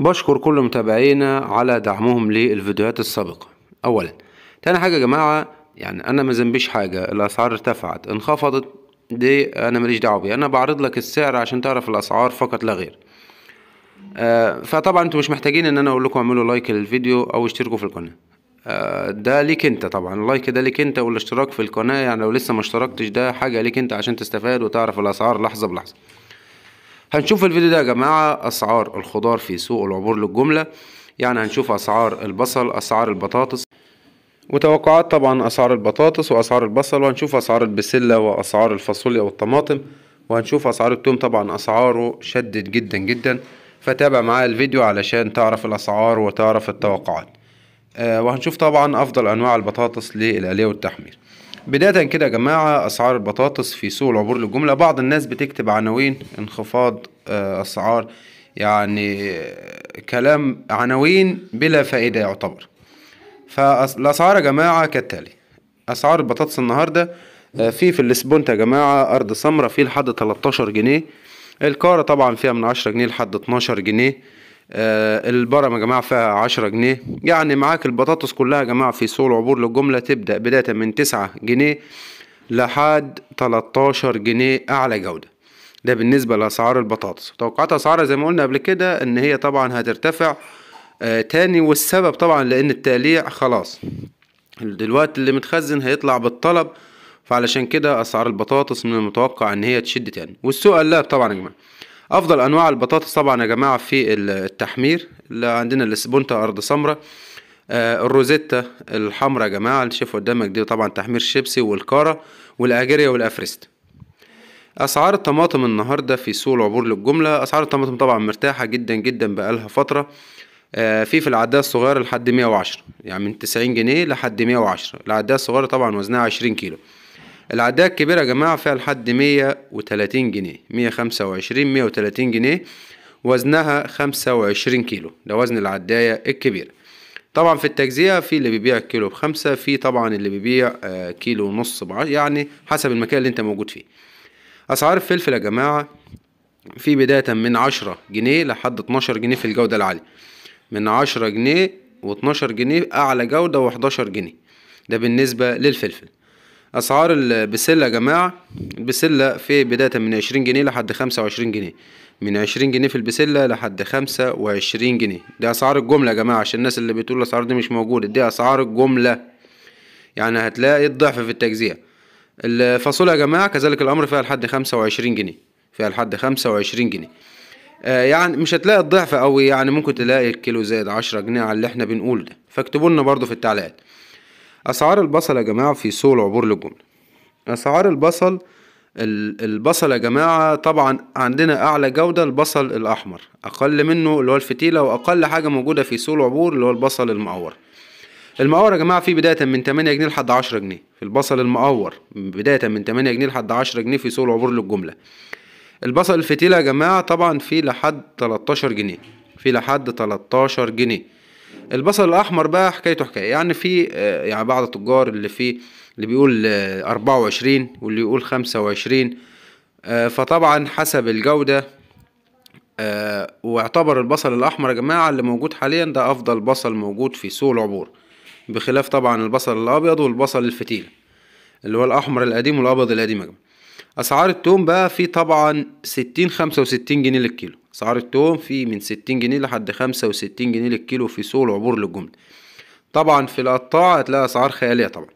بشكر كل متابعينا على دعمهم للفيديوهات السابقة أولا تاني حاجة يا جماعة يعني أنا ما ذنبيش حاجة الأسعار ارتفعت انخفضت دي أنا ماليش دعوة بيها أنا بعرض لك السعر عشان تعرف الأسعار فقط لا غير آه فطبعا انتوا مش محتاجين ان انا اقول لكم اعملوا لايك للفيديو او اشتركوا في القناه آه، ده ليك انت طبعا اللايك ده ليك انت والاشتراك في القناه يعني لو لسه ما اشتركتش ده حاجه ليك انت عشان تستفاد وتعرف الاسعار لحظه بلحظه هنشوف الفيديو ده يا جماعة أسعار الخضار في سوق العبور للجملة يعني هنشوف أسعار البصل أسعار البطاطس وتوقعات طبعا أسعار البطاطس وأسعار البصل وهنشوف أسعار البسلة وأسعار الفاصوليا والطماطم وهنشوف أسعار التوم طبعا أسعاره شدت جدا جدا فتابع معايا الفيديو علشان تعرف الأسعار وتعرف التوقعات أه وهنشوف طبعا أفضل أنواع البطاطس للآلية والتحمير بداية كده يا جماعة أسعار البطاطس في سوق العبور للجملة بعض الناس بتكتب عناوين انخفاض آه، أسعار يعني آه، كلام عناوين بلا فائدة يعتبر فالأسعار يا جماعة كالتالي أسعار البطاطس النهاردة آه، في في الاسبونت يا جماعة أرض سمرة في لحد 13 جنيه الكارة طبعا فيها من 10 جنيه لحد 12 جنيه آه، البرم يا جماعة فيها عشرة جنيه يعني معاك البطاطس كلها يا جماعة في سوق العبور للجملة تبدأ بداية من تسعة جنيه لحد تلتاشر جنيه أعلى جودة ده بالنسبة لأسعار البطاطس توقعات أسعارها زي ما قلنا قبل كده إن هي طبعا هترتفع آه تاني والسبب طبعا لأن التقليع خلاص دلوقتي اللي متخزن هيطلع بالطلب فعلشان كده أسعار البطاطس من المتوقع إن هي تشد تاني والسوق قلاب طبعا يا جماعة افضل انواع البطاطس طبعا يا جماعه في التحمير اللي عندنا السبونتا ارض سمراء آه الروزيتا الحمراء يا جماعه اللي شايفه قدامك دي طبعا تحمير شيبسي والكاره والاجيريا والافريست اسعار الطماطم النهارده في سوق العبور للجمله اسعار الطماطم طبعا مرتاحه جدا جدا بقالها فتره آه في في العداد الصغيره لحد 110 يعني من 90 جنيه لحد 110 العداد الصغيره طبعا وزنها 20 كيلو العداد الكبيرة يا جماعة فيها لحد مية وتلاتين جنيه مية خمسة وعشرين مية وتلاتين جنيه وزنها خمسة وعشرين كيلو ده وزن العداية الكبيرة طبعا في التجزئة في اللي بيبيع كيلو بخمسة في طبعا اللي بيبيع آه، كيلو ونص يعني حسب المكان اللي انت موجود فيه أسعار الفلفل يا جماعة في بداية من عشرة جنيه لحد اتناشر جنيه في الجودة العالية من عشرة جنيه واتناشر جنيه أعلى جودة وحداشر جنيه ده بالنسبة للفلفل اسعار البسله يا جماعه البسله في بدايه من عشرين جنيه لحد خمسة وعشرين جنيه من عشرين جنيه في البسله لحد خمسة وعشرين جنيه دي اسعار الجمله يا جماعه عشان الناس اللي بتقول الاسعار دي مش موجوده دي اسعار الجمله يعني هتلاقي الضعف في التجزئه الفاصوليا يا جماعه كذلك الامر فيها لحد خمسة وعشرين جنيه فيها لحد خمسة وعشرين جنيه آه، يعني مش هتلاقي الضعف قوي يعني ممكن تلاقي الكيلو زائد عشرة جنيه على اللي احنا بنقول ده فاكتبوا لنا برضو في التعليقات أسعار البصل يا جماعة في سوق العبور للجملة أسعار البصل البصل يا جماعة طبعا عندنا أعلى جودة البصل الأحمر أقل منه اللي هو الفتيلة وأقل حاجة موجودة في سوق العبور اللي هو البصل المقور المقور يا جماعة في بداية من 8 جنيه لحد 10 جنيه في البصل المقور بداية من 8 جنيه لحد 10 جنيه في سوق العبور للجملة البصل الفتيلة يا جماعة طبعا في لحد 13 جنيه في لحد 13 جنيه البصل الاحمر بقى حكايته حكايه يعني في آه، يعني بعض التجار اللي فيه اللي بيقول 24 آه، واللي يقول 25 آه، فطبعا حسب الجودة واعتبر البصل الأحمر يا جماعة اللي موجود حاليا ده أفضل بصل موجود في سوق العبور بخلاف طبعا البصل الأبيض والبصل الفتيلة اللي هو الأحمر القديم والأبيض القديم يا جماعة اسعار التوم بقى في طبعا 60 65 جنيه للكيلو اسعار التوم في من 60 جنيه لحد 65 جنيه للكيلو في سوق العبور للجمله طبعا في القطاع هتلاقي اسعار خياليه طبعا